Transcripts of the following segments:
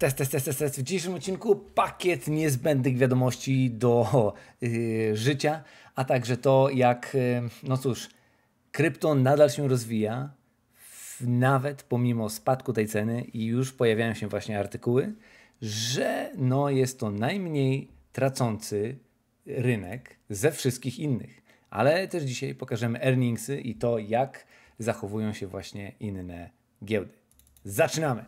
Test, test, test, test. W dzisiejszym odcinku pakiet niezbędnych wiadomości do yy, życia, a także to, jak, yy, no cóż, krypto nadal się rozwija, w, nawet pomimo spadku tej ceny, i już pojawiają się właśnie artykuły, że no, jest to najmniej tracący rynek ze wszystkich innych. Ale też dzisiaj pokażemy earningsy i to, jak zachowują się właśnie inne giełdy. Zaczynamy!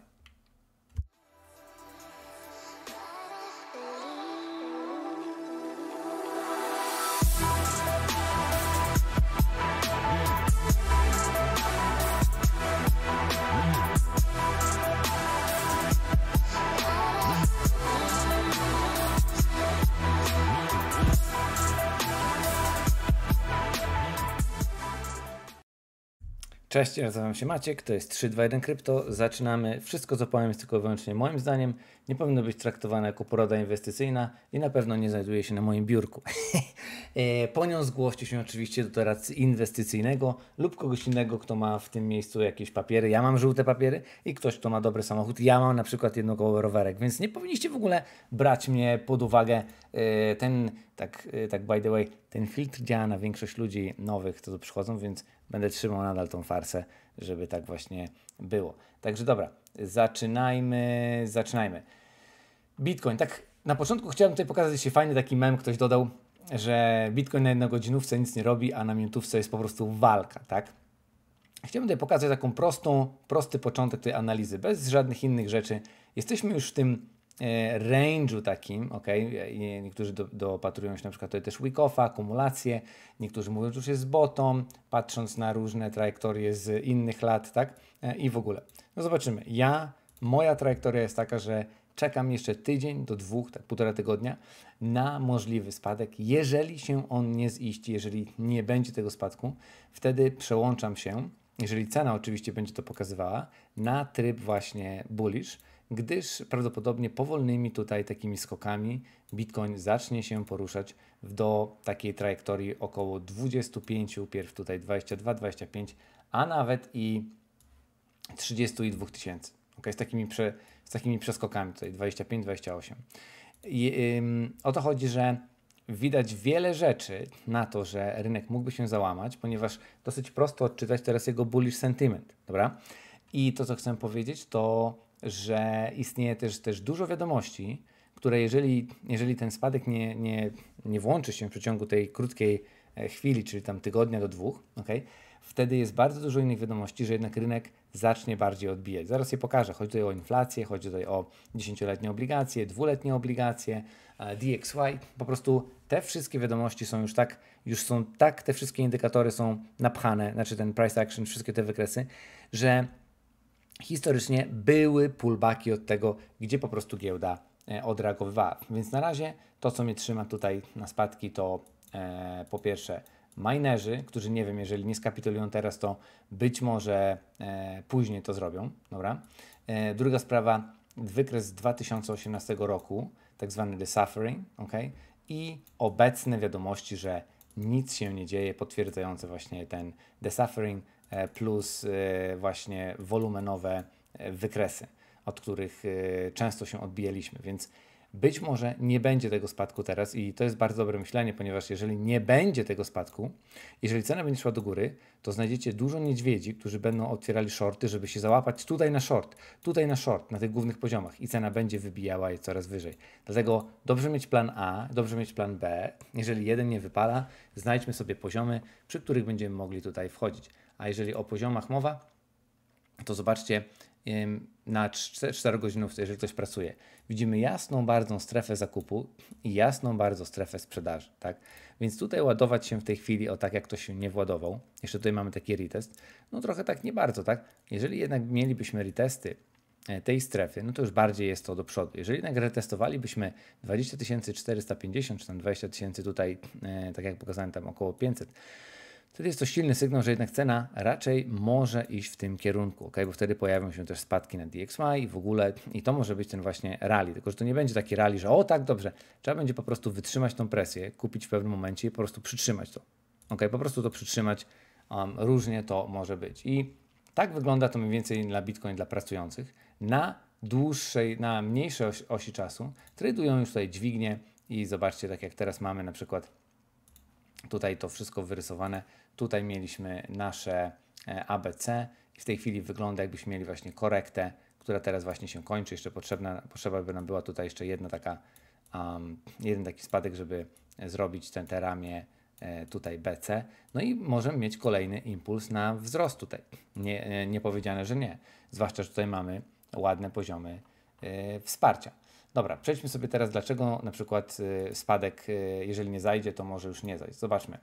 Cześć, ja nazywam się Maciek, to jest 321 Krypto. Zaczynamy. Wszystko, co powiem, jest tylko wyłącznie moim zdaniem. Nie powinno być traktowane jako porada inwestycyjna i na pewno nie znajduje się na moim biurku. E, po nią zgłoście się oczywiście do doradcy inwestycyjnego lub kogoś innego, kto ma w tym miejscu jakieś papiery. Ja mam żółte papiery i ktoś, kto ma dobry samochód. Ja mam na przykład jednokołowy rowerek, więc nie powinniście w ogóle brać mnie pod uwagę. E, ten tak, y, tak by the way, ten filtr działa na większość ludzi nowych, co tu przychodzą, więc będę trzymał nadal tą farsę, żeby tak właśnie było. Także dobra, zaczynajmy, zaczynajmy. Bitcoin, tak na początku chciałem tutaj pokazać się fajny taki mem, ktoś dodał, że Bitcoin na jednogodzinówce nic nie robi, a na minutówce jest po prostu walka, tak? Chciałbym tutaj pokazać taką prostą, prosty początek tej analizy, bez żadnych innych rzeczy. Jesteśmy już w tym E, range'u takim, ok, niektórzy do, dopatrują się na przykład tutaj też week-offa, akumulacje, niektórzy mówią, że już jest bottom, patrząc na różne trajektorie z innych lat, tak, e, i w ogóle. No zobaczymy. Ja, moja trajektoria jest taka, że czekam jeszcze tydzień do dwóch, tak półtora tygodnia na możliwy spadek. Jeżeli się on nie ziści, jeżeli nie będzie tego spadku, wtedy przełączam się, jeżeli cena oczywiście będzie to pokazywała, na tryb właśnie bullish gdyż prawdopodobnie powolnymi tutaj takimi skokami Bitcoin zacznie się poruszać do takiej trajektorii około 25, pierw tutaj 22, 25, a nawet i 32 tysięcy. Okay, z, takimi prze, z takimi przeskokami tutaj 25, 28. I, yy, o to chodzi, że widać wiele rzeczy na to, że rynek mógłby się załamać, ponieważ dosyć prosto odczytać teraz jego bullish sentiment, dobra? I to, co chcę powiedzieć, to że istnieje też, też dużo wiadomości, które jeżeli, jeżeli ten spadek nie, nie, nie włączy się w przeciągu tej krótkiej e, chwili, czyli tam tygodnia do dwóch, okay, wtedy jest bardzo dużo innych wiadomości, że jednak rynek zacznie bardziej odbijać. Zaraz je pokażę. Chodzi tutaj o inflację, chodzi tutaj o dziesięcioletnie obligacje, dwuletnie obligacje, e, DXY. Po prostu te wszystkie wiadomości są już tak, już są tak, te wszystkie indykatory są napchane, znaczy ten price action, wszystkie te wykresy, że historycznie były pullbacki od tego, gdzie po prostu giełda e, odreagowywała. Więc na razie to, co mnie trzyma tutaj na spadki, to e, po pierwsze minerzy, którzy nie wiem, jeżeli nie skapitulują teraz, to być może e, później to zrobią. Dobra. E, druga sprawa, wykres z 2018 roku, tak zwany The Suffering, ok? I obecne wiadomości, że nic się nie dzieje, potwierdzające właśnie ten The Suffering, E, plus e, właśnie wolumenowe e, wykresy, od których często się odbijaliśmy, więc być może nie będzie tego spadku teraz i to jest bardzo dobre myślenie, ponieważ jeżeli nie będzie tego spadku, jeżeli cena będzie szła do góry, to znajdziecie dużo niedźwiedzi, którzy będą otwierali shorty, żeby się załapać tutaj na short, tutaj na short, na tych głównych poziomach i cena będzie wybijała je coraz wyżej. Dlatego dobrze mieć plan A, dobrze mieć plan B. Jeżeli jeden nie wypala, znajdźmy sobie poziomy, przy których będziemy mogli tutaj wchodzić. A jeżeli o poziomach mowa, to zobaczcie na 4 godzinówce, jeżeli ktoś pracuje. Widzimy jasną bardzo strefę zakupu i jasną bardzo strefę sprzedaży, tak? Więc tutaj ładować się w tej chwili o tak, jak ktoś się nie władował, jeszcze tutaj mamy taki retest, no trochę tak nie bardzo, tak? Jeżeli jednak mielibyśmy retesty e, tej strefy, no to już bardziej jest to do przodu. Jeżeli jednak retestowalibyśmy 20 450 czy tam 20 tysięcy tutaj, e, tak jak pokazałem, tam około 500, wtedy jest to silny sygnał, że jednak cena raczej może iść w tym kierunku, ok? bo wtedy pojawią się też spadki na DXY i w ogóle, i to może być ten właśnie rally, tylko że to nie będzie taki rally, że o tak, dobrze, trzeba będzie po prostu wytrzymać tą presję, kupić w pewnym momencie i po prostu przytrzymać to, ok? po prostu to przytrzymać, um, różnie to może być i tak wygląda to mniej więcej dla Bitcoin, dla pracujących, na dłuższej, na mniejszej osi, osi czasu, tradują już tutaj dźwignie i zobaczcie, tak jak teraz mamy na przykład tutaj to wszystko wyrysowane, Tutaj mieliśmy nasze e, ABC i w tej chwili wygląda jakbyśmy mieli właśnie korektę, która teraz właśnie się kończy. Jeszcze potrzebna, potrzeba by nam była tutaj jeszcze jedna taka, um, jeden taki spadek, żeby zrobić ten te ramię e, tutaj BC, no i możemy mieć kolejny impuls na wzrost tutaj. Nie, e, nie powiedziane, że nie. Zwłaszcza, że tutaj mamy ładne poziomy wsparcia. Dobra, przejdźmy sobie teraz, dlaczego na przykład spadek, jeżeli nie zajdzie, to może już nie zajść. Zobaczmy.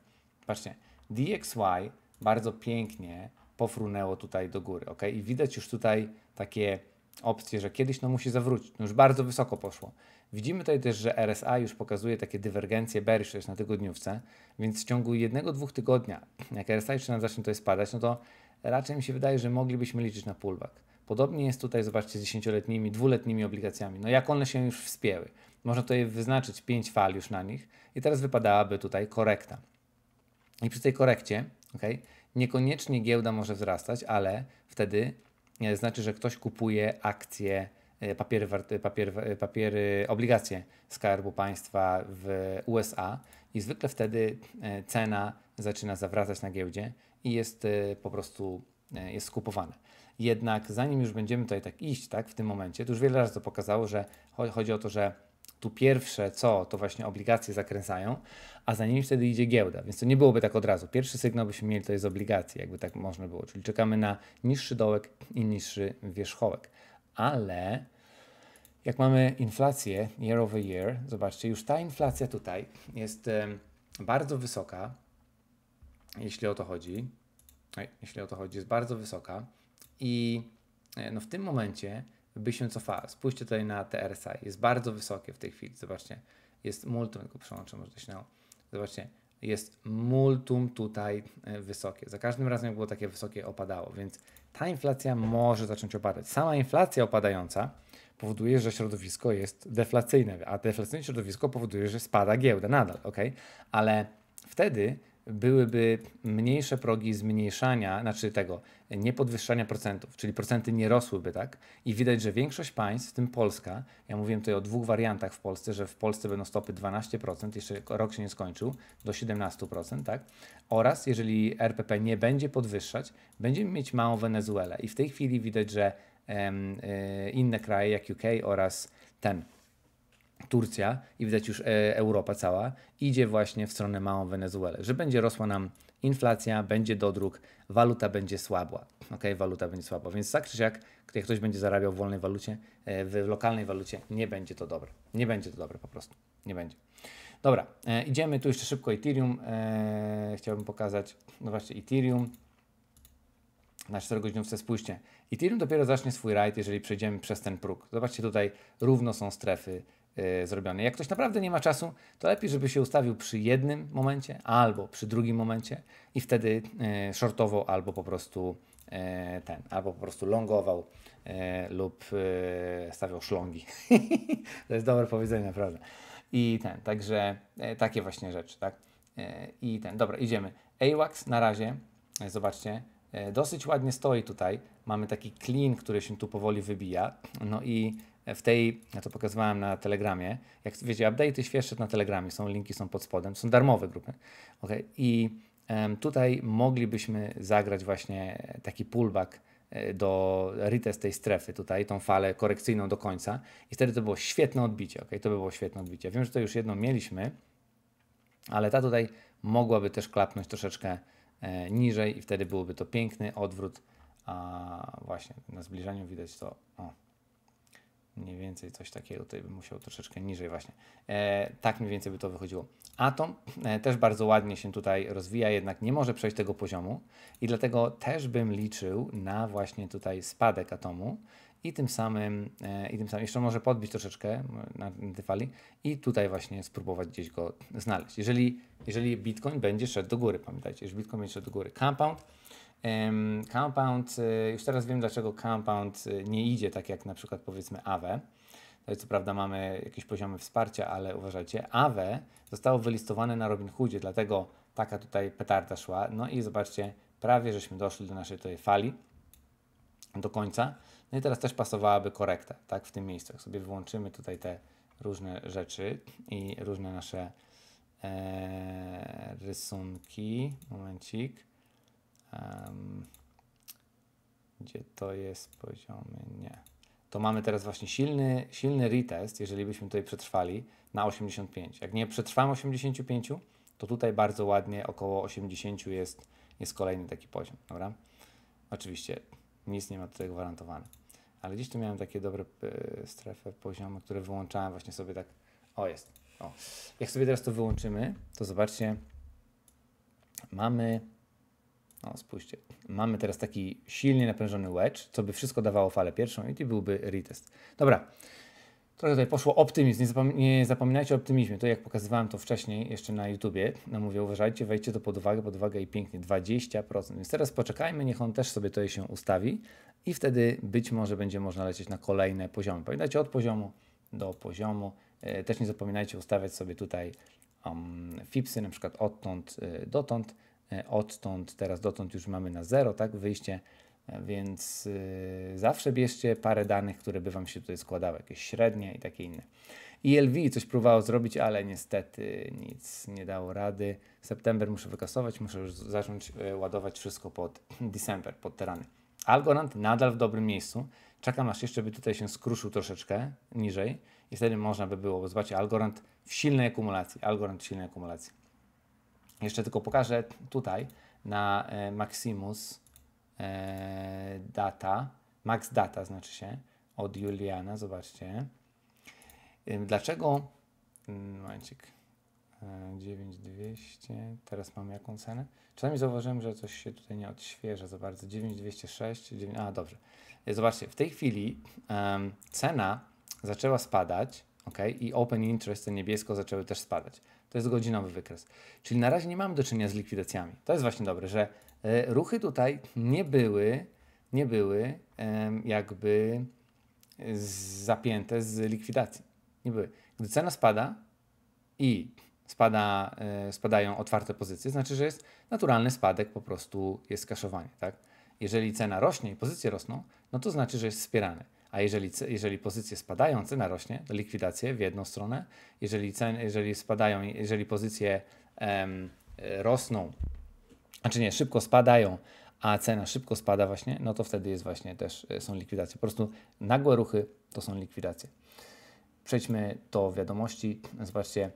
Patrzcie, DXY bardzo pięknie pofrunęło tutaj do góry, ok? I widać już tutaj takie opcje, że kiedyś no musi zawrócić, no już bardzo wysoko poszło. Widzimy tutaj też, że RSA już pokazuje takie dywergencje bearish też na tygodniówce, więc w ciągu jednego, dwóch tygodnia, jak RSA jeszcze nam zacznie tutaj spadać, no to raczej mi się wydaje, że moglibyśmy liczyć na pullback. Podobnie jest tutaj, zobaczcie, z 10-letnimi, dwuletnimi obligacjami. No jak one się już wspięły? Można tutaj wyznaczyć 5 fal już na nich i teraz wypadałaby tutaj korekta. I przy tej korekcie, ok, niekoniecznie giełda może wzrastać, ale wtedy e, znaczy, że ktoś kupuje akcje, papiery, papiery, papiery e, e, obligacje Skarbu Państwa w USA i zwykle wtedy cena zaczyna zawracać na giełdzie i jest po prostu jest skupowane. Jednak zanim już będziemy tutaj tak iść tak, w tym momencie, to już wiele razy to pokazało, że chodzi o to, że tu pierwsze co, to właśnie obligacje zakręcają, a za nimi wtedy idzie giełda, więc to nie byłoby tak od razu. Pierwszy sygnał byśmy mieli to jest obligacje, jakby tak można było, czyli czekamy na niższy dołek i niższy wierzchołek. Ale jak mamy inflację year over year, zobaczcie, już ta inflacja tutaj jest bardzo wysoka, jeśli o to chodzi, jeśli o to chodzi, jest bardzo wysoka i e, no w tym momencie by się cofała. Spójrzcie tutaj na TRSI. Jest bardzo wysokie w tej chwili. Zobaczcie, jest multum, tylko przełączę może do śniało. Zobaczcie, jest multum tutaj e, wysokie. Za każdym razem jak było takie wysokie opadało, więc ta inflacja może zacząć opadać. Sama inflacja opadająca powoduje, że środowisko jest deflacyjne, a deflacyjne środowisko powoduje, że spada giełda nadal, ok? Ale wtedy byłyby mniejsze progi zmniejszania, znaczy tego, nie podwyższania procentów, czyli procenty nie rosłyby, tak? I widać, że większość państw, w tym Polska, ja mówiłem tutaj o dwóch wariantach w Polsce, że w Polsce będą stopy 12%, jeszcze rok się nie skończył, do 17%, tak? Oraz jeżeli RPP nie będzie podwyższać, będziemy mieć małą Wenezuelę. I w tej chwili widać, że em, y, inne kraje jak UK oraz ten Turcja i widać już e, Europa cała idzie właśnie w stronę małą Wenezuelę, że będzie rosła nam inflacja, będzie dodruk, waluta będzie słabła. ok, waluta będzie słabła, więc tak czy siak, jak ktoś będzie zarabiał w wolnej walucie, e, w lokalnej walucie, nie będzie to dobre. Nie będzie to dobre po prostu. Nie będzie. Dobra, e, idziemy tu jeszcze szybko Ethereum. E, chciałbym pokazać, no właśnie Ethereum. Na 4 godzinówce spójrzcie. Ethereum dopiero zacznie swój rajd, jeżeli przejdziemy przez ten próg. Zobaczcie tutaj, równo są strefy Y, zrobiony. Jak ktoś naprawdę nie ma czasu, to lepiej, żeby się ustawił przy jednym momencie albo przy drugim momencie i wtedy y, shortował albo po prostu y, ten, albo po prostu longował lub stawiał szlongi. to jest dobre powiedzenie, naprawdę. I ten, także takie właśnie rzeczy, tak? I ten, dobra, idziemy. AWAX na razie, zobaczcie, dosyć ładnie stoi tutaj. Mamy taki clean, który się tu powoli wybija. No i w tej, ja to pokazywałem na Telegramie, jak wiecie, update'y świeższe na Telegramie są, linki są pod spodem, są darmowe grupy. Okay? I tutaj moglibyśmy zagrać właśnie taki pullback e, do retest tej strefy tutaj, tą falę korekcyjną do końca i wtedy to było świetne odbicie, ok? To by było świetne odbicie. Wiem, że to już jedno mieliśmy, ale ta tutaj mogłaby też klapnąć troszeczkę e, niżej i wtedy byłoby to piękny odwrót, a właśnie na zbliżeniu widać to, o, Mniej więcej coś takiego, tutaj bym musiał troszeczkę niżej właśnie. E, tak mniej więcej by to wychodziło. Atom e, też bardzo ładnie się tutaj rozwija, jednak nie może przejść tego poziomu i dlatego też bym liczył na właśnie tutaj spadek atomu i tym samym, e, i tym samym jeszcze może podbić troszeczkę na, na tej fali i tutaj właśnie spróbować gdzieś go znaleźć. Jeżeli, jeżeli Bitcoin będzie szedł do góry, pamiętajcie, jeżeli Bitcoin będzie szedł do góry, compound Compound, y, już teraz wiem dlaczego Compound y, nie idzie tak jak na przykład powiedzmy jest Co prawda mamy jakieś poziomy wsparcia, ale uważajcie, AWE zostało wylistowane na Robin Hoodzie, dlatego taka tutaj petarda szła. No i zobaczcie, prawie żeśmy doszli do naszej tej fali, do końca. No i teraz też pasowałaby korekta, tak, w tym miejscu. Jak sobie wyłączymy tutaj te różne rzeczy i różne nasze e, rysunki, momencik, Um, gdzie to jest poziomy? Nie. To mamy teraz właśnie silny, silny retest, jeżeli byśmy tutaj przetrwali, na 85. Jak nie przetrwamy 85, to tutaj bardzo ładnie około 80 jest, jest kolejny taki poziom, dobra? Oczywiście nic nie ma tutaj gwarantowane. Ale gdzieś tu miałem takie dobre y, strefy poziomy, które wyłączałem właśnie sobie tak. O, jest. O. Jak sobie teraz to wyłączymy, to zobaczcie, mamy no, spójrzcie. Mamy teraz taki silnie naprężony wedge, co by wszystko dawało falę pierwszą i byłby retest. Dobra. Trochę tutaj poszło optymizm. Nie, zapom nie, zapominajcie o optymizmie. To jak pokazywałem to wcześniej jeszcze na YouTubie, no mówię, uważajcie, wejdźcie to pod uwagę, pod uwagę i pięknie 20%. Więc teraz poczekajmy, niech on też sobie to się ustawi i wtedy być może będzie można lecieć na kolejne poziomy. Pamiętajcie, od poziomu do poziomu. E, też nie zapominajcie ustawiać sobie tutaj um, fipsy, na przykład odtąd e, dotąd E, odtąd, teraz dotąd już mamy na zero, tak, wyjście, e, więc yy, zawsze bierzcie parę danych, które by Wam się tutaj składały, jakieś średnie i takie inne. ILV coś próbowało zrobić, ale niestety nic nie dało rady. September muszę wykasować, muszę już zacząć e, ładować wszystko pod December, pod terany. Algorand nadal w dobrym miejscu. Czekam aż jeszcze by tutaj się skruszył troszeczkę niżej i wtedy można by było zobaczyć Algorand w silnej akumulacji. Algorand w silnej akumulacji. Jeszcze tylko pokażę tutaj na e, Maximus e, data, max data znaczy się, od Juliana, zobaczcie. Dlaczego, momencik, 9200, e, teraz mam jaką cenę? Czasami zauważyłem, że coś się tutaj nie odświeża za bardzo, 9206, 9, a dobrze. Zobaczcie, w tej chwili um, cena zaczęła spadać, ok, i open interest, te niebiesko, zaczęły też spadać. To jest godzinowy wykres. Czyli na razie nie mamy do czynienia z likwidacjami. To jest właśnie dobre, że e, ruchy tutaj nie były, nie były jakby e, zapięte z likwidacji. Nie były. Gdy cena spada i spada, e, spadają otwarte pozycje, znaczy, że jest naturalny spadek, po prostu jest kaszowanie. Tak? Jeżeli cena rośnie i pozycje rosną, no to znaczy, że jest wspierane. A jeżeli, jeżeli pozycje spadają, cena rośnie, to likwidacje w jedną stronę. Jeżeli, cen, jeżeli spadają, jeżeli pozycje em, e, rosną, znaczy nie, szybko spadają, a cena szybko spada właśnie, no to wtedy jest właśnie też e, są likwidacje. Po prostu nagłe ruchy to są likwidacje. Przejdźmy do wiadomości. Zobaczcie,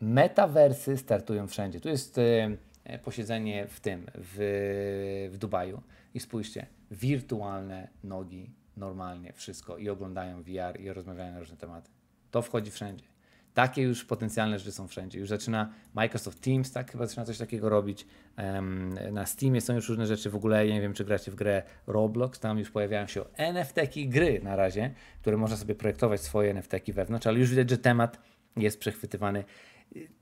metaversy startują wszędzie. Tu jest y, posiedzenie w tym, w, w Dubaju i spójrzcie, wirtualne nogi normalnie wszystko i oglądają VR i rozmawiają na różne tematy. To wchodzi wszędzie. Takie już potencjalne rzeczy są wszędzie. Już zaczyna Microsoft Teams, tak chyba zaczyna coś takiego robić. Um, na Steamie są już różne rzeczy w ogóle. Ja nie wiem, czy gracie w grę Roblox. Tam już pojawiają się NFT-ki gry na razie, które można sobie projektować swoje NFT-ki wewnątrz, ale już widać, że temat jest przechwytywany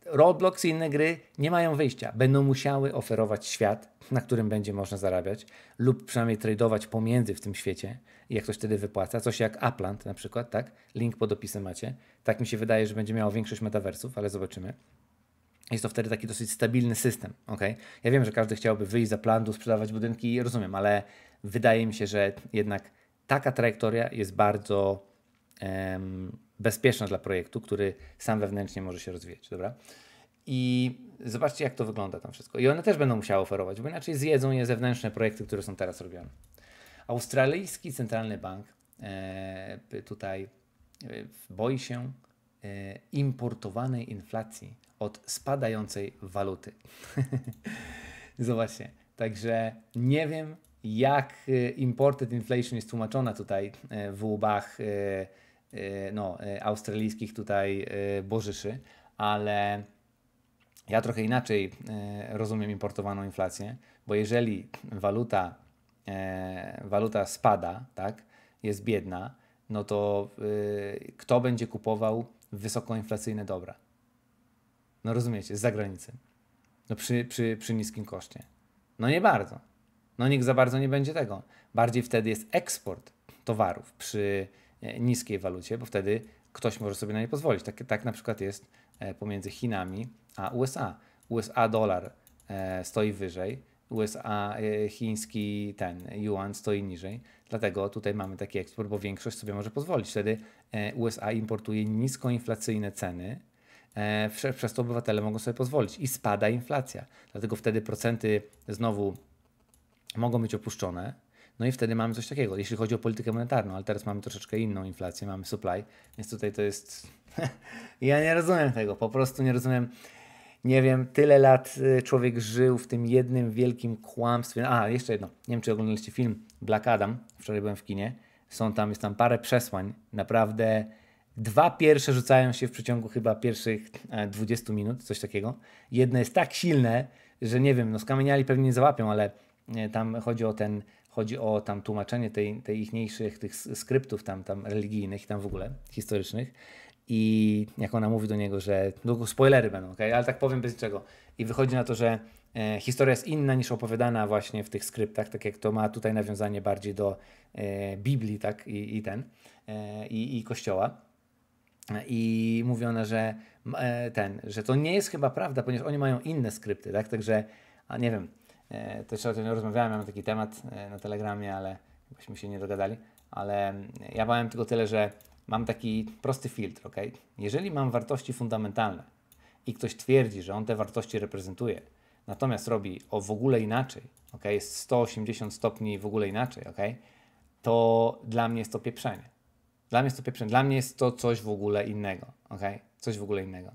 Roblox i inne gry nie mają wyjścia. Będą musiały oferować świat, na którym będzie można zarabiać, lub przynajmniej tradeować pomiędzy w tym świecie, jak ktoś wtedy wypłaca. Coś jak Apland na przykład, tak? Link pod opisem macie. Tak mi się wydaje, że będzie miało większość metaversów, ale zobaczymy. Jest to wtedy taki dosyć stabilny system, ok? Ja wiem, że każdy chciałby wyjść za plandu, sprzedawać budynki, rozumiem, ale wydaje mi się, że jednak taka trajektoria jest bardzo bezpieczna dla projektu, który sam wewnętrznie może się rozwijać, dobra? I zobaczcie, jak to wygląda tam wszystko. I one też będą musiały oferować, bo inaczej zjedzą je zewnętrzne projekty, które są teraz robione. Australijski Centralny Bank e, tutaj e, boi się e, importowanej inflacji od spadającej waluty. Zobaczcie. Także nie wiem, jak e, imported inflation jest tłumaczona tutaj e, w łubach. E, Y, no, y, australijskich tutaj y, bożyszy, ale ja trochę inaczej rozumiem importowaną inflację, bo jeżeli waluta, waluta spada, tak, jest biedna, no to kto będzie kupował wysokoinflacyjne dobra? No rozumiecie, z zagranicy. No przy, przy, przy niskim koszcie. No nie bardzo. No nikt za bardzo nie będzie tego. Bardziej wtedy jest eksport towarów przy E, niskiej walucie, bo wtedy ktoś może sobie na nie pozwolić. Tak, tak na przykład jest e, pomiędzy Chinami a USA. USA dolar e, stoi wyżej, USA chiński ten yuan stoi niżej, dlatego tutaj mamy taki eksport, bo większość sobie może pozwolić. Wtedy USA importuje niskoinflacyjne ceny, przez to obywatele mogą sobie pozwolić i spada inflacja. Dlatego wtedy procenty znowu mogą być opuszczone, no i wtedy mamy coś takiego, jeśli chodzi o politykę monetarną, ale teraz mamy troszeczkę inną inflację, mamy supply, więc tutaj to jest. ja nie rozumiem tego, po prostu nie rozumiem. Nie wiem, tyle lat y, człowiek żył w tym jednym wielkim kłamstwie. A, jeszcze jedno. Nie wiem, czy oglądaliście film Black Adam. Wczoraj byłem w kinie. Są tam, jest tam parę przesłań. Naprawdę dwa pierwsze rzucają się w przeciągu chyba pierwszych 20 e, minut, coś takiego. Jedno jest tak silne, że nie wiem, no skamieniali pewnie nie załapią, ale tam chodzi o ten, chodzi o tam tłumaczenie tej, tej ichniejszych tych skryptów tam, tam religijnych, tam w ogóle historycznych. I jak ona mówi do niego, że długo no, spoilery będą, okay? ale tak powiem bez niczego. I wychodzi na to, że e, historia jest inna niż opowiadana właśnie w tych skryptach, tak jak to ma tutaj nawiązanie bardziej do e, Biblii, tak i, i ten, e, i, i kościoła i mówi ona, że e, ten, że to nie jest chyba prawda, ponieważ oni mają inne skrypty, tak? Także, a nie wiem, E, też o tym rozmawiałem, mamy taki temat e, na Telegramie, ale chybaśmy się nie dogadali. Ale e, ja powiem tylko tyle, że mam taki prosty filtr, ok? Jeżeli mam wartości fundamentalne i ktoś twierdzi, że on te wartości reprezentuje, natomiast robi o w ogóle inaczej, ok? Jest 180 stopni w ogóle inaczej, ok? To dla mnie jest to pieprzenie. Dla mnie jest to pieprzenie. Dla mnie jest to coś w ogóle innego, ok? Coś w ogóle innego.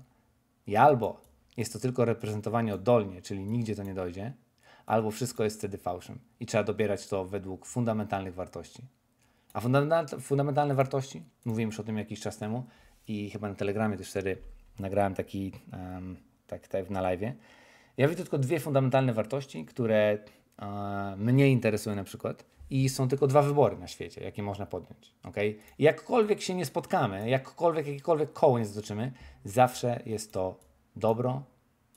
I albo jest to tylko reprezentowanie oddolnie, czyli nigdzie to nie dojdzie, albo wszystko jest wtedy fałszem i trzeba dobierać to według fundamentalnych wartości. A fundamentalne wartości, mówiłem już o tym jakiś czas temu i chyba na Telegramie też wtedy nagrałem taki, um, tak, tak na live. Ja widzę tylko dwie fundamentalne wartości, które e, mnie interesują na przykład i są tylko dwa wybory na świecie, jakie można podjąć. Okay? Jakkolwiek się nie spotkamy, jakkolwiek, jakiekolwiek koło nie zatoczymy, zawsze jest to dobro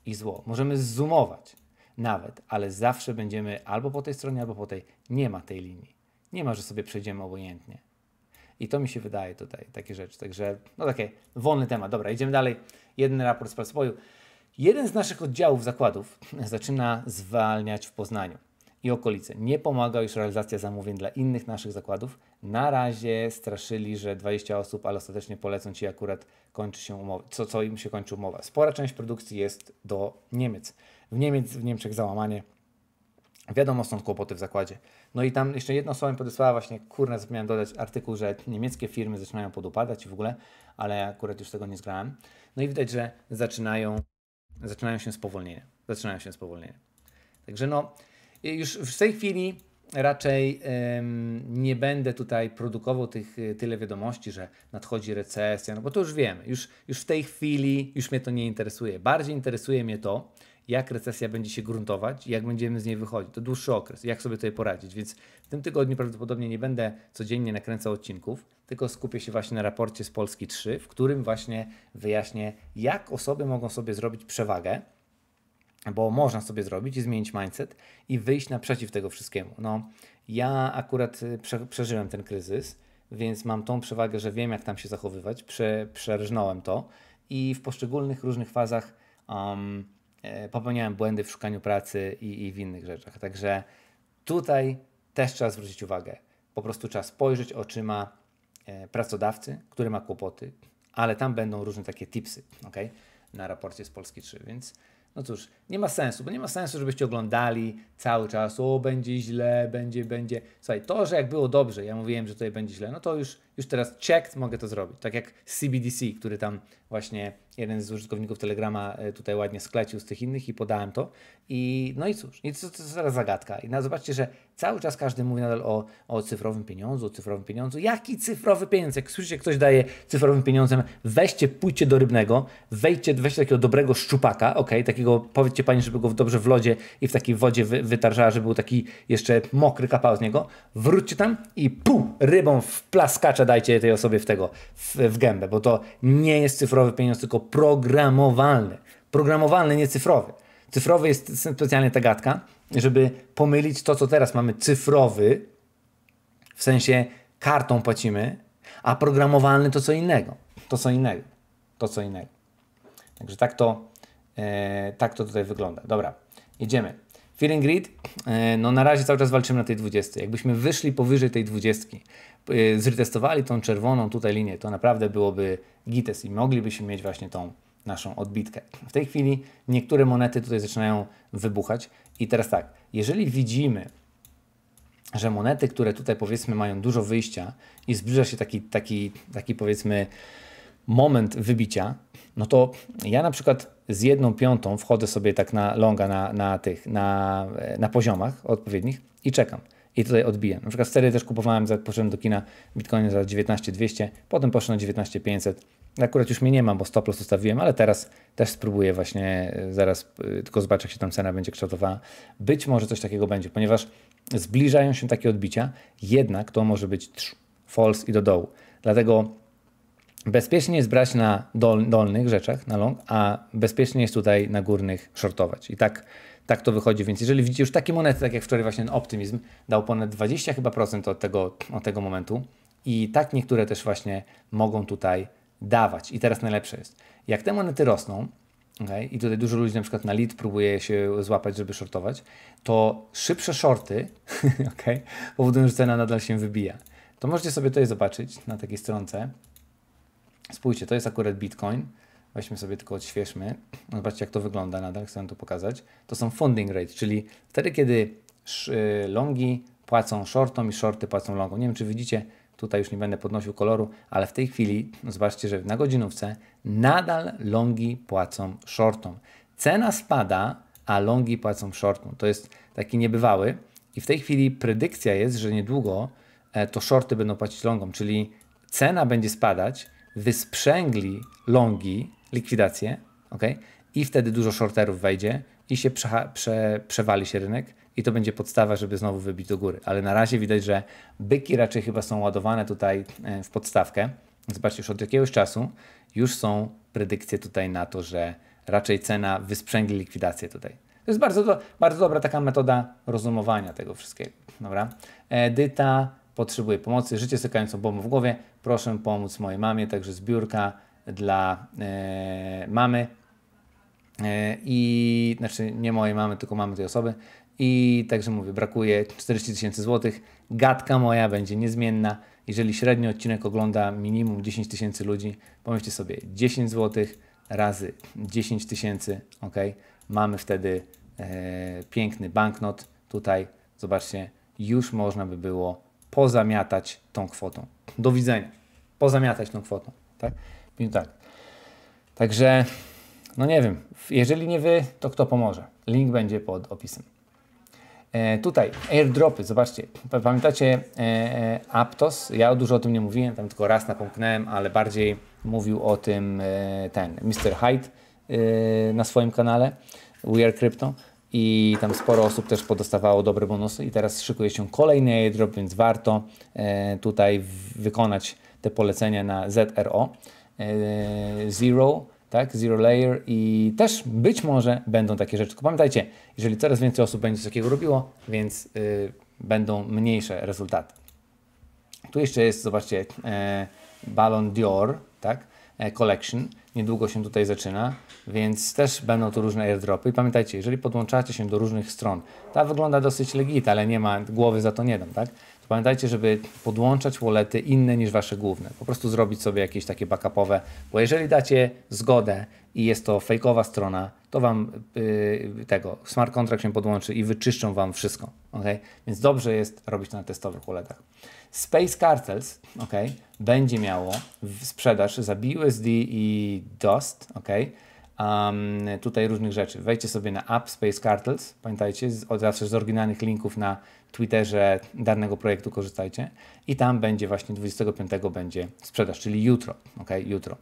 i zło. Możemy zoomować nawet, ale zawsze będziemy albo po tej stronie, albo po tej. Nie ma tej linii. Nie ma, że sobie przejdziemy obojętnie. I to mi się wydaje tutaj, takie rzeczy. Także, no takie, wolny temat. Dobra, idziemy dalej. Jeden raport z Praspoju. Jeden z naszych oddziałów zakładów zaczyna zwalniać w Poznaniu i okolice. Nie pomaga już realizacja zamówień dla innych naszych zakładów. Na razie straszyli, że 20 osób, ale ostatecznie polecą ci akurat kończy się umowa. Co, co im się kończy umowa? Spora część produkcji jest do Niemiec. W Niemiec, w Niemczech załamanie. Wiadomo, są kłopoty w zakładzie. No i tam jeszcze jedno słowo mi podesłała właśnie, kurna, zapomniałem dodać artykuł, że niemieckie firmy zaczynają podupadać w ogóle, ale akurat już tego nie zgrałem. No i widać, że zaczynają, zaczynają się spowolnienie. Zaczynają się spowolnienie. Także no, już w tej chwili raczej ym, nie będę tutaj produkował tych e, tyle wiadomości, że nadchodzi recesja, no bo to już wiemy. Już, już w tej chwili już mnie to nie interesuje. Bardziej interesuje mnie to, jak recesja będzie się gruntować, jak będziemy z niej wychodzić. To dłuższy okres, jak sobie tutaj poradzić. Więc w tym tygodniu prawdopodobnie nie będę codziennie nakręcał odcinków, tylko skupię się właśnie na raporcie z Polski 3, w którym właśnie wyjaśnię, jak osoby mogą sobie zrobić przewagę bo można sobie zrobić i zmienić mindset i wyjść naprzeciw tego wszystkiemu. No, ja akurat y, prze, przeżyłem ten kryzys, więc mam tą przewagę, że wiem, jak tam się zachowywać, prze, przerżnąłem to i w poszczególnych różnych fazach um, e, popełniałem błędy w szukaniu pracy i, i w innych rzeczach. Także tutaj też trzeba zwrócić uwagę. Po prostu trzeba spojrzeć oczyma e, pracodawcy, który ma kłopoty, ale tam będą różne takie tipsy okay? na raporcie z Polski 3, więc no cóż, nie ma sensu, bo nie ma sensu, żebyście oglądali cały czas, o, będzie źle, będzie, będzie. Słuchaj, to, że jak było dobrze, ja mówiłem, że tutaj będzie źle, no to już, już teraz checked mogę to zrobić. Tak jak CBDC, który tam właśnie jeden z użytkowników Telegrama e, tutaj ładnie sklecił z tych innych i podałem to. I no i cóż, i to, to jest teraz zagadka. I na zobaczcie, że Cały czas każdy mówi nadal o, o cyfrowym pieniądzu, o cyfrowym pieniądzu. Jaki cyfrowy pieniądz? Jak słyszycie, ktoś daje cyfrowym pieniądzem, weźcie, pójdźcie do rybnego, wejdźcie, weźcie takiego dobrego szczupaka, ok, takiego, powiedzcie pani, żeby go dobrze w lodzie i w takiej wodzie wy, żeby był taki jeszcze mokry kapał z niego. Wróćcie tam i pół rybą w plaskacza dajcie tej osobie w tego, w, w gębę, bo to nie jest cyfrowy pieniądz, tylko programowalny. Programowalny, nie cyfrowy. Cyfrowy jest specjalnie ta gadka, żeby pomylić to, co teraz mamy cyfrowy, w sensie kartą płacimy, a programowalny to co innego. To co innego. To co innego. Także tak to, e, tak to tutaj wygląda. Dobra, idziemy. Feeling Grid, e, no na razie cały czas walczymy na tej 20. Jakbyśmy wyszli powyżej tej 20, e, zrytestowali tą czerwoną tutaj linię, to naprawdę byłoby gites i moglibyśmy mieć właśnie tą naszą odbitkę. W tej chwili niektóre monety tutaj zaczynają wybuchać. I teraz tak, jeżeli widzimy, że monety, które tutaj powiedzmy mają dużo wyjścia i zbliża się taki, taki, taki powiedzmy moment wybicia, no to ja na przykład z jedną piątą wchodzę sobie tak na longa na, na tych, na, na poziomach odpowiednich i czekam. I tutaj odbijam. Na przykład wtedy też kupowałem, poszedłem do kina Bitcoin za 19200, potem poszedłem na 19500, Akurat już mnie nie mam, bo stop loss ustawiłem, ale teraz też spróbuję właśnie y, zaraz, y, tylko zobaczę, jak się tam cena będzie kształtowała. Być może coś takiego będzie, ponieważ zbliżają się takie odbicia, jednak to może być false i do dołu. Dlatego bezpiecznie jest brać na dol, dolnych rzeczach, na long, a bezpiecznie jest tutaj na górnych shortować. I tak, tak to wychodzi, więc jeżeli widzicie już takie monety, tak jak wczoraj właśnie ten optymizm dał ponad 20 chyba procent od tego, od tego momentu i tak niektóre też właśnie mogą tutaj dawać. I teraz najlepsze jest, jak te monety rosną, okay, i tutaj dużo ludzi na przykład na lead próbuje się złapać, żeby shortować, to szybsze shorty okay, powodują, że cena nadal się wybija. To możecie sobie tutaj zobaczyć na takiej stronce. Spójrzcie, to jest akurat Bitcoin. Weźmy sobie tylko odświeżmy. Zobaczcie, jak to wygląda nadal, chcę to pokazać. To są funding rate, czyli wtedy, kiedy y, longi płacą shortom i shorty płacą longom. Nie wiem, czy widzicie, Tutaj już nie będę podnosił koloru, ale w tej chwili no zobaczcie, że na godzinówce nadal longi płacą shortom. Cena spada, a longi płacą shortom. To jest taki niebywały i w tej chwili predykcja jest, że niedługo e, to shorty będą płacić longom, czyli cena będzie spadać, wysprzęgli longi likwidację, ok? I wtedy dużo shorterów wejdzie i się prze, prze, przewali się rynek i to będzie podstawa, żeby znowu wybić do góry. Ale na razie widać, że byki raczej chyba są ładowane tutaj e, w podstawkę. Zobaczcie, już od jakiegoś czasu już są predykcje tutaj na to, że raczej cena wysprzęgli likwidację tutaj. To jest bardzo, do, bardzo dobra taka metoda rozumowania tego wszystkiego. Dobra? Edyta potrzebuje pomocy, życie sykającą bombą w głowie. Proszę pomóc mojej mamie, także zbiórka dla e, mamy. E, I znaczy nie mojej mamy, tylko mamy tej osoby. I także mówię, brakuje 40 tysięcy złotych. Gadka moja będzie niezmienna. Jeżeli średni odcinek ogląda minimum 10 tysięcy ludzi, pomyślcie sobie 10 złotych razy 10 tysięcy, ok? Mamy wtedy e, piękny banknot. Tutaj zobaczcie, już można by było pozamiatać tą kwotą. Do widzenia. Pozamiatać tą kwotą, tak? więc tak. Także, no nie wiem, jeżeli nie wy, to kto pomoże? Link będzie pod opisem. E, tutaj airdropy, zobaczcie, pamiętacie e, e, Aptos? Ja dużo o tym nie mówiłem, tam tylko raz napomknąłem, ale bardziej mówił o tym ten Mr. Hyde na swoim kanale We Are Crypto i tam sporo osób też podostawało dobre bonusy i teraz szykuje się kolejny airdrop, więc warto tutaj wykonać te polecenia na ZRO Zero tak, Zero Layer i też być może będą takie rzeczy. Tylko pamiętajcie, jeżeli coraz więcej osób będzie coś takiego robiło, więc yy, będą mniejsze rezultaty. Tu jeszcze jest, zobaczcie, e, Ballon Dior, tak, e, Collection, niedługo się tutaj zaczyna, więc też będą tu różne airdropy. I pamiętajcie, jeżeli podłączacie się do różnych stron, ta wygląda dosyć legit, ale nie ma, głowy za to nie dam, tak? pamiętajcie, żeby podłączać wallety inne niż wasze główne. Po prostu zrobić sobie jakieś takie backupowe, bo jeżeli dacie zgodę i jest to fejkowa strona, to wam yy, tego smart contract się podłączy i wyczyszczą wam wszystko. Okay? Więc dobrze jest robić to na testowych walletach. Space Cartels okay, będzie miało sprzedaż za BUSD i DOST. Okay? Um, tutaj różnych rzeczy. Wejdźcie sobie na app Space Cartels. Pamiętajcie, z, zawsze z oryginalnych linków na Twitterze danego projektu korzystajcie i tam będzie właśnie 25 będzie sprzedaż, czyli jutro, ok, jutro.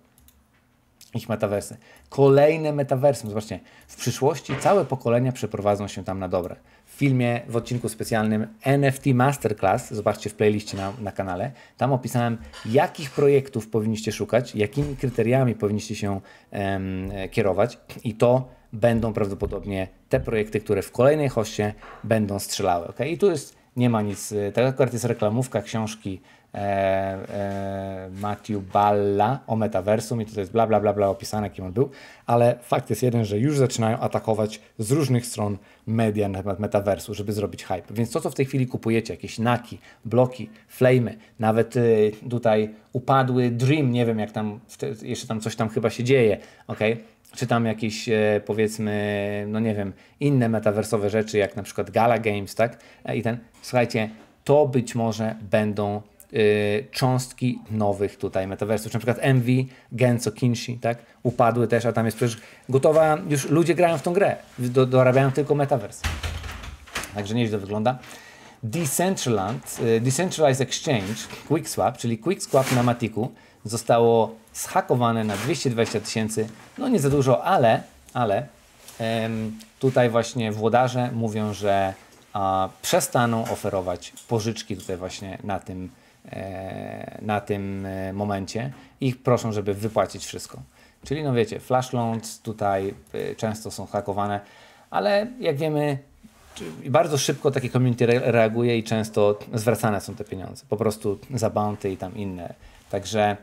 Ich metaversy. Kolejne metaversum, zobaczcie, w przyszłości całe pokolenia przeprowadzą się tam na dobre. W filmie, w odcinku specjalnym NFT Masterclass, zobaczcie w playliście na, na kanale, tam opisałem, jakich projektów powinniście szukać, jakimi kryteriami powinniście się em, kierować i to będą prawdopodobnie te projekty, które w kolejnej hoście będą strzelały. Okay? I tu jest, nie ma nic, y, tak akurat jest reklamówka książki e, e, Matthew Balla o metaversum i tutaj jest bla bla bla bla opisane, kim on był, ale fakt jest jeden, że już zaczynają atakować z różnych stron media na temat metaversu, żeby zrobić hype. Więc to, co w tej chwili kupujecie, jakieś naki, bloki, flamy, nawet y, tutaj upadły Dream, nie wiem jak tam, jeszcze tam coś tam chyba się dzieje, okej? Okay? czy tam jakieś e, powiedzmy, no nie wiem, inne metaversowe rzeczy, jak na przykład Gala Games, tak? E, I ten, słuchajcie, to być może będą Yy, cząstki nowych tutaj metaversów. na przykład MV, Genso, Kinshi, tak? Upadły też, a tam jest przecież gotowa, już ludzie grają w tą grę, do, dorabiają tylko metavers. Także nieźle wygląda. Decentraland, Decentralized Exchange, QuickSwap, czyli QuickSwap na Matiku, zostało zhakowane na 220 tysięcy. No nie za dużo, ale, ale tutaj właśnie włodarze mówią, że a, przestaną oferować pożyczki tutaj właśnie na tym, e, na tym e, momencie i proszą, żeby wypłacić wszystko. Czyli no wiecie, flash loans tutaj e, często są hakowane, ale jak wiemy, bardzo szybko takie community reaguje i często zwracane są te pieniądze, po prostu za bounty i tam inne. Także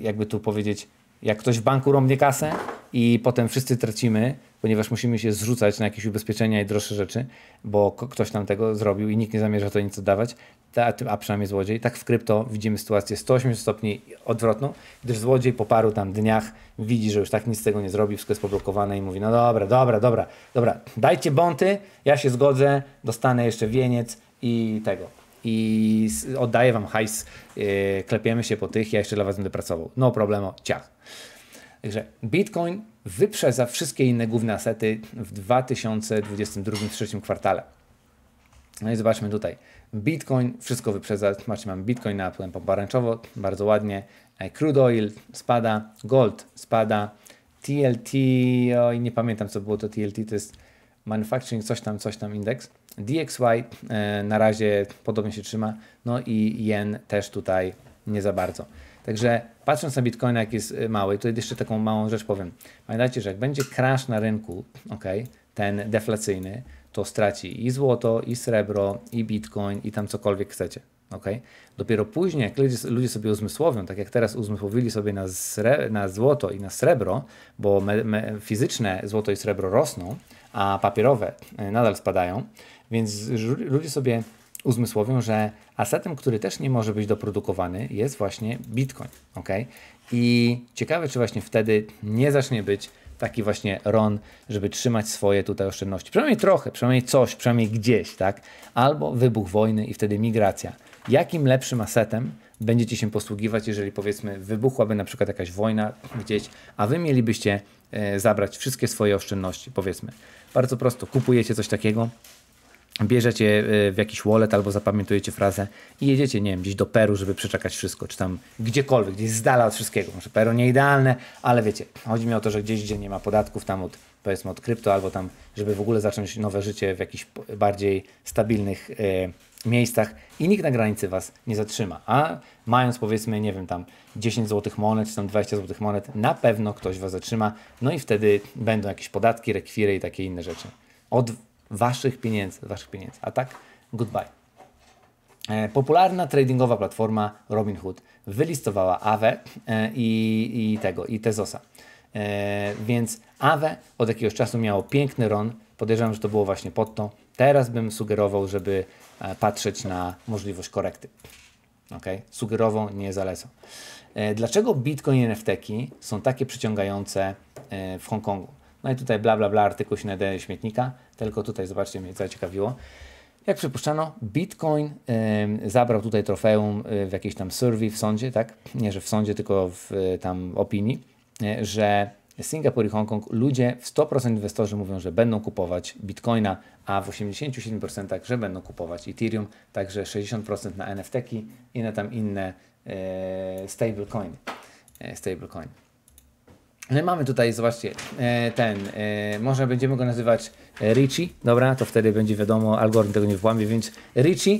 jakby tu powiedzieć, jak ktoś w banku rąbnie kasę i potem wszyscy tracimy, ponieważ musimy się zrzucać na jakieś ubezpieczenia i droższe rzeczy, bo ktoś nam tego zrobił i nikt nie zamierza to nic oddawać, a, a przynajmniej złodziej. Tak w krypto widzimy sytuację 180 stopni odwrotną, gdyż złodziej po paru tam dniach widzi, że już tak nic z tego nie zrobi, wszystko jest poblokowane i mówi, no dobra, dobra, dobra, dobra, dajcie bonty, ja się zgodzę, dostanę jeszcze wieniec i tego i oddaję wam hajs, e, klepiemy się po tych, ja jeszcze dla was będę pracował. No problemo, ciach. Także Bitcoin za wszystkie inne główne asety w 2022-2023 kwartale. No i zobaczmy tutaj. Bitcoin wszystko wyprzedza. Macie, mamy Bitcoin na pomarańczowo, bardzo ładnie. E, crude oil spada, gold spada, TLT, oj nie pamiętam co było to TLT, to jest manufacturing, coś tam, coś tam indeks. DXY e, na razie podobnie się trzyma, no i jen też tutaj nie za bardzo. Także patrząc na Bitcoin, jak jest e, mały, to jeszcze taką małą rzecz powiem. Pamiętajcie, że jak będzie crash na rynku, ok, ten deflacyjny, to straci i złoto, i srebro, i bitcoin, i tam cokolwiek chcecie. Okay? Dopiero później, jak ludzie, ludzie sobie uzmysłowią, tak jak teraz uzmysłowili sobie na, sre, na złoto i na srebro, bo me, me, fizyczne złoto i srebro rosną, a papierowe e, nadal spadają, więc ludzie sobie uzmysłowią, że asetem, który też nie może być doprodukowany, jest właśnie Bitcoin. ok? I ciekawe, czy właśnie wtedy nie zacznie być taki właśnie ron, żeby trzymać swoje tutaj oszczędności. Przynajmniej trochę, przynajmniej coś, przynajmniej gdzieś, tak? Albo wybuch wojny i wtedy migracja. Jakim lepszym asetem będziecie się posługiwać, jeżeli powiedzmy wybuchłaby na przykład jakaś wojna gdzieś, a wy mielibyście e, zabrać wszystkie swoje oszczędności, powiedzmy. Bardzo prosto, kupujecie coś takiego, bierzecie e, w jakiś wallet albo zapamiętujecie frazę i jedziecie, nie wiem, gdzieś do Peru, żeby przeczekać wszystko, czy tam gdziekolwiek, gdzieś z dala od wszystkiego. Może Peru nie idealne, ale wiecie, chodzi mi o to, że gdzieś, gdzie nie ma podatków, tam od powiedzmy od krypto albo tam, żeby w ogóle zacząć nowe życie w jakichś bardziej stabilnych y, miejscach i nikt na granicy Was nie zatrzyma. A mając powiedzmy, nie wiem, tam 10 złotych monet czy tam 20 złotych monet, na pewno ktoś Was zatrzyma, no i wtedy będą jakieś podatki, rekwiry i takie inne rzeczy. Od waszych pieniędzy, waszych pieniędzy. A tak, goodbye. E, popularna tradingowa platforma Robinhood wylistowała AWE i, i tego, i Tezosa. E, więc AWE od jakiegoś czasu miało piękny ron. Podejrzewam, że to było właśnie pod to. Teraz bym sugerował, żeby e, patrzeć na możliwość korekty. Ok. Sugerował, nie zalecam. Dlaczego Bitcoin i nft są takie przyciągające w Hongkongu? No i tutaj bla bla bla, artykuł się nadaje śmietnika, tylko tutaj zobaczcie, mnie zaciekawiło. Jak przypuszczano, Bitcoin y, zabrał tutaj trofeum e, w jakiejś tam survey w sądzie, tak? Nie, że w sądzie, tylko w y, tam opinii, y, że Singapur i Hongkong ludzie, w 100% inwestorzy mówią, że będą kupować Bitcoina, a w 87% że będą kupować Ethereum, także 60% na NFT i na tam inne stablecoiny. Stablecoin. No mamy tutaj, zobaczcie, e, ten, e, może będziemy go nazywać e, Richie, dobra, to wtedy będzie wiadomo, algorytm tego nie włamie, więc Richie,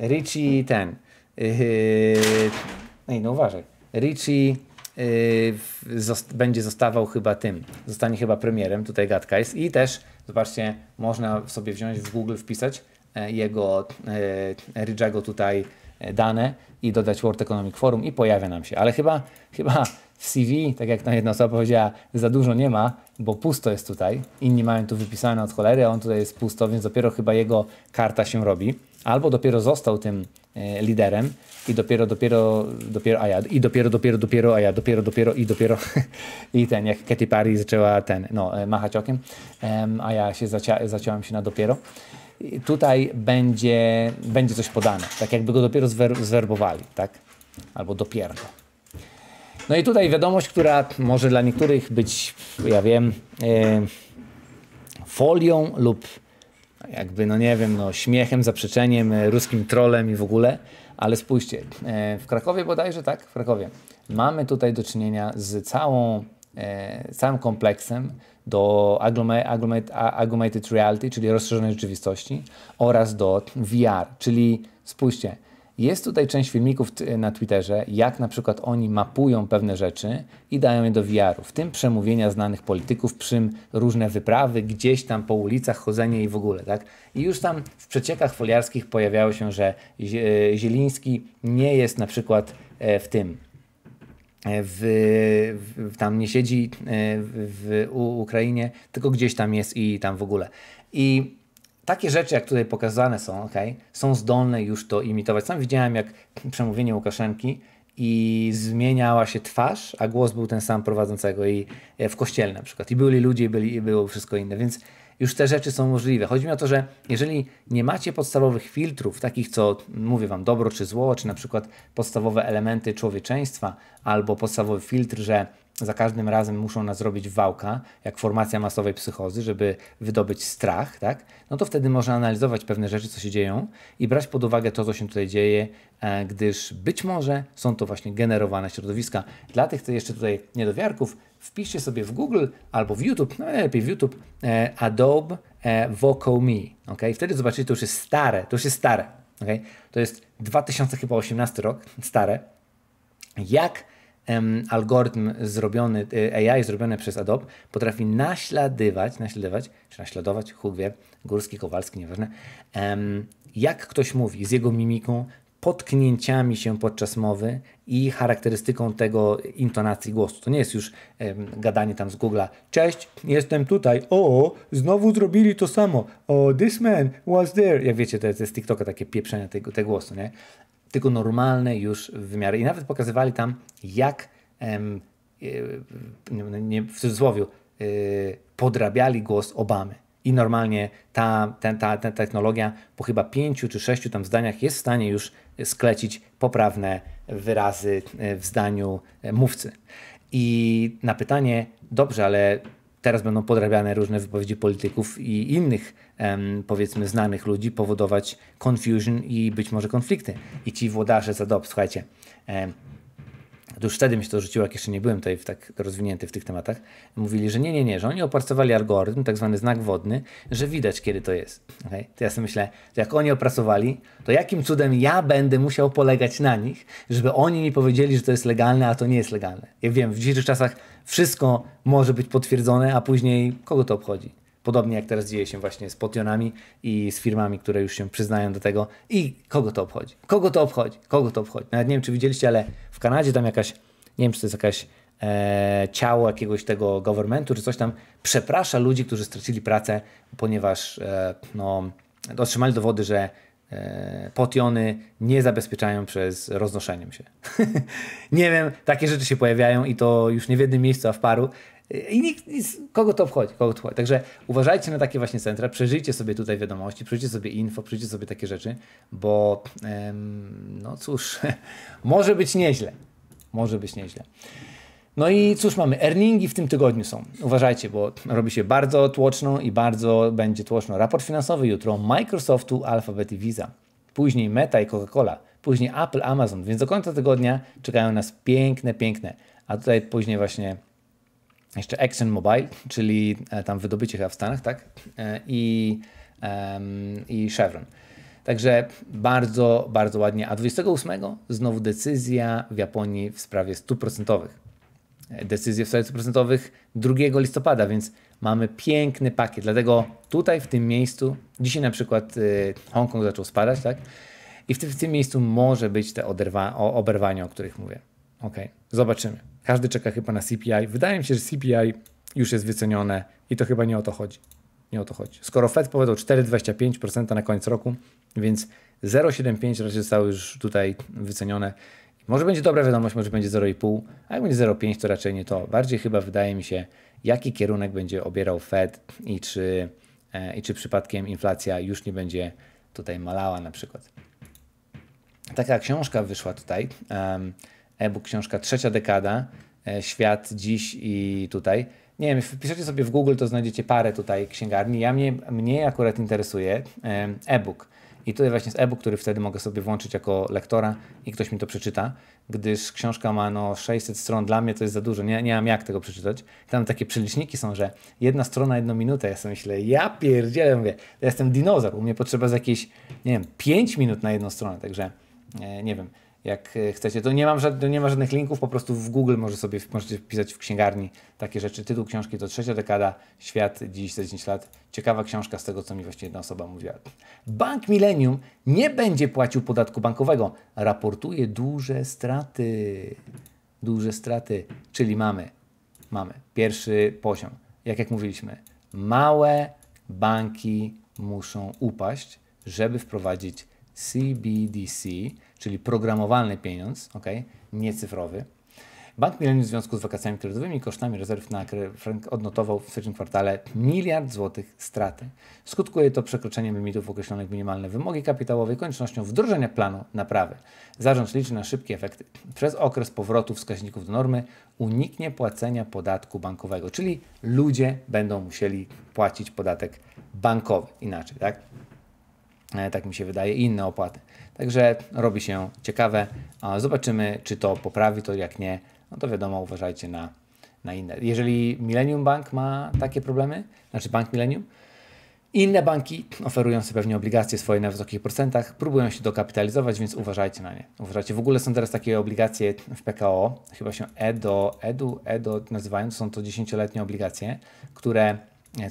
Richie ten, Ej, no, no uważaj, Richie będzie zostawał chyba tym, zostanie chyba premierem, tutaj gadka jest i też, zobaczcie, można sobie wziąć w Google, wpisać jego, Riczego tutaj dane i dodać World Economic Forum i pojawia nam się, ale chyba, chyba w CV, tak jak ta jedna osoba powiedziała, za dużo nie ma, bo pusto jest tutaj. Inni mają tu wypisane od cholery, a on tutaj jest pusto, więc dopiero chyba jego karta się robi. Albo dopiero został tym e, liderem i dopiero, dopiero, dopiero, a ja, i dopiero, dopiero, dopiero, a ja, dopiero, dopiero, i dopiero. I ten, jak Katy Perry zaczęła ten, no, e, machać okiem, a ja się zaciąłem się na dopiero. I tutaj będzie, będzie coś podane, tak jakby go dopiero zwer, zwerbowali, tak? Albo dopiero. No i tutaj wiadomość, która może dla niektórych być, ja wiem, e, folią lub jakby, no nie wiem, no śmiechem, zaprzeczeniem, e, ruskim trolem i w ogóle, ale spójrzcie, e, w Krakowie bodajże, tak? W Krakowie. Mamy tutaj do czynienia z całą, całym kompleksem do augmented reality, czyli rozszerzonej rzeczywistości oraz do VR, czyli spójrzcie, jest tutaj część filmików na Twitterze, jak na przykład oni mapują pewne rzeczy i dają je do vr w tym przemówienia znanych polityków, przy różne wyprawy, gdzieś tam po ulicach chodzenie i w ogóle, tak? I już tam w przeciekach foliarskich pojawiało się, że Zieliński nie jest na przykład e, w tym, e, w, w, tam nie siedzi e, w, w Ukrainie, tylko gdzieś tam jest i tam w ogóle. I takie rzeczy, jak tutaj pokazane są, okay, są zdolne już to imitować. Sam widziałem, jak przemówienie Łukaszenki i zmieniała się twarz, a głos był ten sam prowadzącego i e, w kościele na przykład. I byli ludzie, i, byli, i było wszystko inne, więc już te rzeczy są możliwe. Chodzi mi o to, że jeżeli nie macie podstawowych filtrów, takich co mówię wam dobro czy zło, czy na przykład podstawowe elementy człowieczeństwa, albo podstawowy filtr, że za każdym razem muszą nas zrobić wałka, jak formacja masowej psychozy, żeby wydobyć strach, tak? no to wtedy można analizować pewne rzeczy, co się dzieją i brać pod uwagę to, co się tutaj dzieje, e, gdyż być może są to właśnie generowane środowiska. Dla tych, którzy jeszcze tutaj niedowiarków, wpiszcie sobie w Google albo w YouTube, no najlepiej w YouTube, e, Adobe e, Vocal Me. Okay? Wtedy zobaczycie, to już jest stare, to już jest stare. Okay? To jest 2018 rok, stare. Jak algorytm zrobiony, y, AI zrobiony przez Adobe potrafi naśladywać, naśladować, czy naśladować, Huk wie, Górski, Kowalski, nieważne, jak ktoś mówi z jego mimiką, potknięciami się podczas mowy i charakterystyką tego intonacji głosu. To nie jest już gadanie tam z Google'a. Cześć, jestem tutaj. O, znowu zrobili to samo. O, this man was there. Jak wiecie, to jest z TikToka takie pieprzenie tego, tego głosu, nie? tylko normalne już wymiary. I nawet pokazywali tam, jak e, nie, w cudzysłowie e, podrabiali głos Obamy. I normalnie ta, ten ta, ta technologia po chyba pięciu czy sześciu tam zdaniach jest w stanie już sklecić poprawne wyrazy e, w zdaniu mówcy. I na pytanie, dobrze, ale teraz będą podrabiane różne wypowiedzi polityków i innych, em, powiedzmy, znanych ludzi, powodować confusion i być może konflikty. I ci włodarze za dob, słuchajcie, em, to już wtedy mi się to rzuciło, jak jeszcze nie byłem tutaj w tak rozwinięty w tych tematach, mówili, że nie, nie, nie, że oni opracowali algorytm, tak zwany znak wodny, że widać, kiedy to jest. Okay? To ja sobie myślę, to jak oni opracowali, to jakim cudem ja będę musiał polegać na nich, żeby oni mi powiedzieli, że to jest legalne, a to nie jest legalne. Jak wiem, w dzisiejszych czasach wszystko może być potwierdzone, a później kogo to obchodzi? Podobnie jak teraz dzieje się właśnie z potionami i z firmami, które już się przyznają do tego. I kogo to obchodzi? Kogo to obchodzi? Kogo to obchodzi? Nawet nie wiem, czy widzieliście, ale w Kanadzie tam jakaś, nie wiem czy to jest jakaś e, ciało jakiegoś tego governmentu czy coś tam, przeprasza ludzi, którzy stracili pracę, ponieważ e, no, otrzymali dowody, że e, potiony nie zabezpieczają przez roznoszeniem się. nie wiem, takie rzeczy się pojawiają i to już nie w jednym miejscu, a w paru. I nikt, nic, kogo to obchodzi, kogo to obchodzi. Także uważajcie na takie właśnie centra, przeżyjcie sobie tutaj wiadomości, przeżyjcie sobie info, przeżyjcie sobie takie rzeczy, bo em, no cóż, może być nieźle. Może być nieźle. No i cóż mamy? Earningi w tym tygodniu są. Uważajcie, bo robi się bardzo tłoczno i bardzo będzie tłoczno. Raport finansowy jutro Microsoftu, Alphabet i Visa. Później Meta i Coca-Cola. Później Apple, Amazon. Więc do końca tygodnia czekają nas piękne, piękne. A tutaj później właśnie jeszcze ExxonMobil, czyli e, tam wydobycie chyba w Stanach, tak? E, I, i Chevron. Także bardzo, bardzo ładnie. A 28 znowu decyzja w Japonii w sprawie stóp procentowych. E, decyzje w sprawie stóp procentowych 2 listopada, więc mamy piękny pakiet. Dlatego tutaj, w tym miejscu, dzisiaj na przykład y, Hongkong zaczął spadać, tak? I w, w tym miejscu może być te oderwa, o, oberwania, o których mówię. Ok, zobaczymy. Każdy czeka chyba na CPI. Wydaje mi się, że CPI już jest wycenione i to chyba nie o to chodzi. Nie o to chodzi. Skoro Fed powiedział 4,25% na koniec roku, więc 0,75 raczej zostały już tutaj wycenione. Może będzie dobra wiadomość, może będzie 0,5, a jak będzie 0,5 to raczej nie to. Bardziej chyba wydaje mi się, jaki kierunek będzie obierał Fed i czy, e, i czy przypadkiem inflacja już nie będzie tutaj malała na przykład. Taka książka wyszła tutaj. Um, e-book książka Trzecia dekada, e, Świat dziś i tutaj. Nie wiem, wpiszecie sobie w Google, to znajdziecie parę tutaj księgarni. Ja mnie, mnie akurat interesuje e, e-book. I tutaj właśnie jest e-book, który wtedy mogę sobie włączyć jako lektora i ktoś mi to przeczyta, gdyż książka ma no 600 stron, dla mnie to jest za dużo, nie, nie mam jak tego przeczytać. Tam takie przeliczniki są, że jedna strona, jedną minutę, ja sobie myślę, ja pierdzielę, mówię, ja jestem dinozaur, u mnie potrzeba z jakieś, nie wiem, 5 minut na jedną stronę, także e, nie wiem jak e, chcecie. To nie, mam żadnych, nie ma żadnych linków, po prostu w Google może sobie, możecie wpisać w księgarni takie rzeczy. Tytuł książki to trzecia dekada, świat dziś 10 lat. Ciekawa książka z tego, co mi właśnie jedna osoba mówiła. Bank Millennium nie będzie płacił podatku bankowego. Raportuje duże straty. Duże straty, czyli mamy, mamy pierwszy poziom. Jak jak mówiliśmy, małe banki muszą upaść, żeby wprowadzić CBDC, czyli programowalny pieniądz, ok, nie cyfrowy. Bank Millennium w związku z wakacjami kredytowymi i kosztami rezerw na frank odnotował w trzecim kwartale miliard złotych straty. Skutkuje to przekroczeniem limitów określonych minimalne wymogi kapitałowe i koniecznością wdrożenia planu naprawy. Zarząd liczy na szybkie efekty. Przez okres powrotu wskaźników do normy uniknie płacenia podatku bankowego, czyli ludzie będą musieli płacić podatek bankowy inaczej, tak? E, tak mi się wydaje, i inne opłaty. Także robi się ciekawe. Zobaczymy, czy to poprawi, to jak nie, no to wiadomo, uważajcie na, na inne. Jeżeli Millennium Bank ma takie problemy, znaczy Bank Millennium, inne banki oferują sobie pewnie obligacje swoje na wysokich procentach, próbują się dokapitalizować, więc uważajcie na nie. Uważajcie, w ogóle są teraz takie obligacje w PKO, chyba się EDO, EDU, EDO nazywają, są to dziesięcioletnie obligacje, które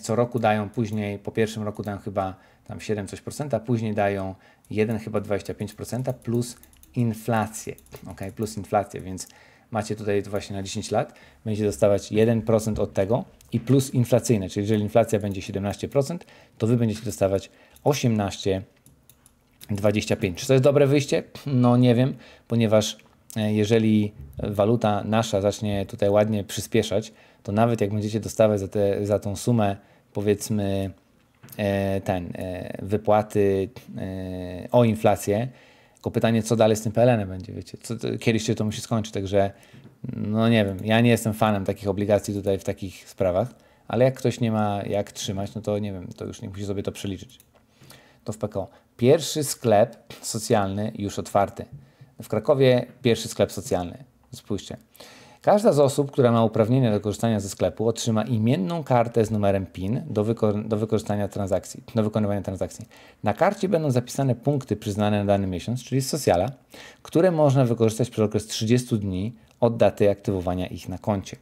co roku dają później, po pierwszym roku dają chyba tam 7 coś procenta, później dają 1 chyba 25% plus inflację, ok, plus inflację, więc macie tutaj to właśnie na 10 lat, będziecie dostawać 1% od tego i plus inflacyjne, czyli jeżeli inflacja będzie 17%, to wy będziecie dostawać 18,25. Czy to jest dobre wyjście? No nie wiem, ponieważ e, jeżeli waluta nasza zacznie tutaj ładnie przyspieszać, to nawet jak będziecie dostawać za, te, za tą sumę powiedzmy E, ten, e, wypłaty e, o inflację, tylko pytanie, co dalej z tym PLN-em będzie, wiecie, co, kiedyś się to musi skończyć, także no nie wiem, ja nie jestem fanem takich obligacji tutaj w takich sprawach, ale jak ktoś nie ma jak trzymać, no to nie wiem, to już nie musi sobie to przeliczyć. To w PKO. Pierwszy sklep socjalny już otwarty. W Krakowie pierwszy sklep socjalny. Spójrzcie. Każda z osób, która ma uprawnienia do korzystania ze sklepu, otrzyma imienną kartę z numerem PIN do, wykor do wykorzystania transakcji, do wykonywania transakcji. Na karcie będą zapisane punkty przyznane na dany miesiąc, czyli z socjala, które można wykorzystać przez okres 30 dni od daty aktywowania ich na koncie.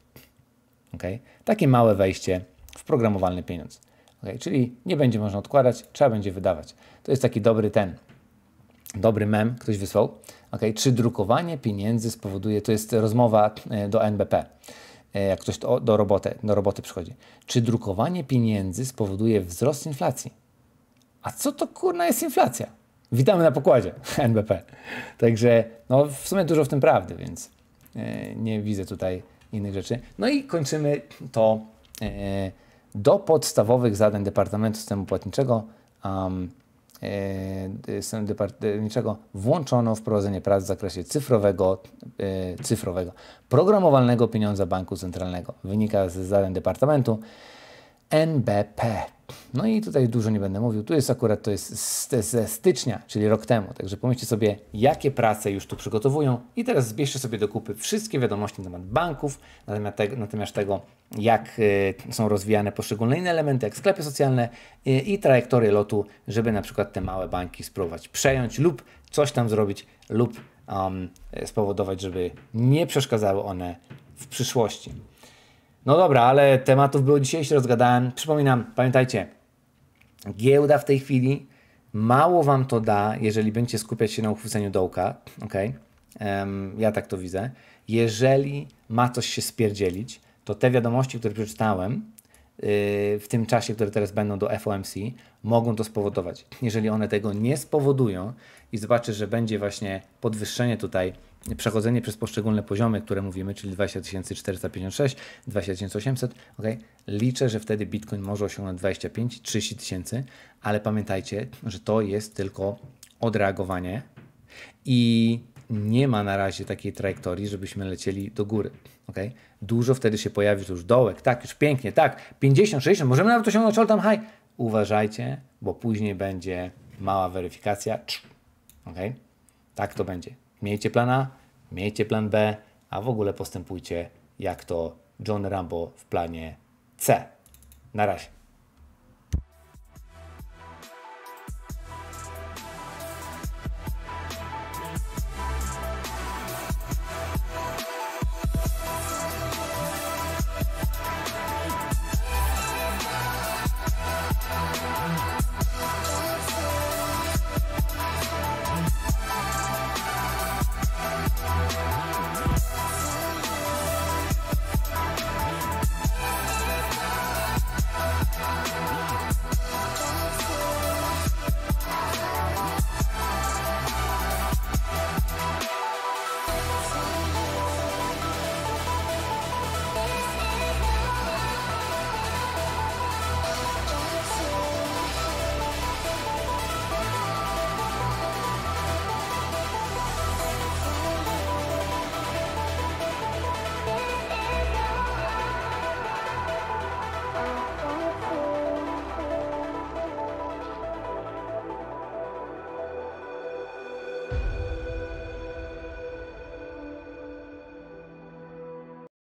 Okay? Takie małe wejście w programowalny pieniądz. Okay? Czyli nie będzie można odkładać, trzeba będzie wydawać. To jest taki dobry ten, dobry mem, ktoś wysłał, Okay? Czy drukowanie pieniędzy spowoduje, to jest rozmowa e, do NBP, e, jak ktoś do, do, roboty, do roboty przychodzi, czy drukowanie pieniędzy spowoduje wzrost inflacji? A co to kurna jest inflacja? Witamy na pokładzie NBP. Także no, w sumie dużo w tym prawdy, więc e, nie widzę tutaj innych rzeczy. No i kończymy to do podstawowych zadań Departamentu Systemu Płatniczego. Um, E, systemu departamentowego włączono wprowadzenie prac w zakresie cyfrowego, e, cyfrowego programowalnego pieniądza banku centralnego. Wynika z zadań departamentu NBP. No i tutaj dużo nie będę mówił. Tu jest akurat to jest ze stycznia, czyli rok temu. Także pomyślcie sobie, jakie prace już tu przygotowują i teraz zbierzcie sobie do kupy wszystkie wiadomości na temat banków, natomiast tego, jak e, są rozwijane poszczególne inne elementy, jak sklepy socjalne e, i trajektorie lotu, żeby na przykład te małe banki spróbować przejąć lub coś tam zrobić lub um, e, spowodować, żeby nie przeszkadzały one w przyszłości. No dobra, ale tematów było dzisiaj, się rozgadałem. Przypominam, pamiętajcie, giełda w tej chwili mało Wam to da, jeżeli będziecie skupiać się na uchwyceniu dołka, ok? Um, ja tak to widzę. Jeżeli ma coś się spierdzielić, to te wiadomości, które przeczytałem yy, w tym czasie, które teraz będą do FOMC, mogą to spowodować. Jeżeli one tego nie spowodują i zobaczy, że będzie właśnie podwyższenie tutaj przechodzenie przez poszczególne poziomy, które mówimy, czyli 20456, 20800, ok, liczę, że wtedy Bitcoin może osiągnąć 25, 30 tysięcy, ale pamiętajcie, że to jest tylko odreagowanie i nie ma na razie takiej trajektorii, żebyśmy lecieli do góry. Okay? Dużo wtedy się pojawi, że już dołek, tak, już pięknie, tak, 50, 60, możemy nawet osiągnąć all time high. Uważajcie, bo później będzie mała weryfikacja. Okay? Tak to będzie. Miejcie plan A, miejcie plan B, a w ogóle postępujcie jak to John Rambo w planie C. Na razie.